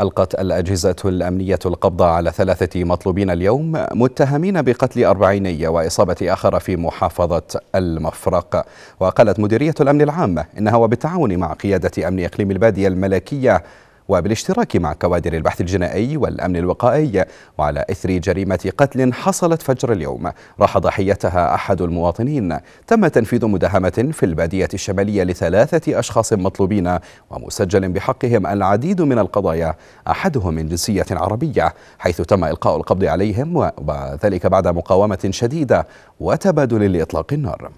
ألقت الأجهزة الأمنية القبض على ثلاثة مطلوبين اليوم متهمين بقتل أربعيني وإصابة آخر في محافظة المفرق وقالت مديرية الأمن العام إنها وبالتعاون مع قيادة أمن إقليم البادية الملكية وبالاشتراك مع كوادر البحث الجنائي والأمن الوقائي وعلى إثر جريمة قتل حصلت فجر اليوم راح ضحيتها أحد المواطنين تم تنفيذ مداهمة في البادية الشمالية لثلاثة أشخاص مطلوبين ومسجل بحقهم العديد من القضايا أحدهم من جنسية عربية حيث تم إلقاء القبض عليهم وذلك بعد مقاومة شديدة وتبادل لإطلاق النار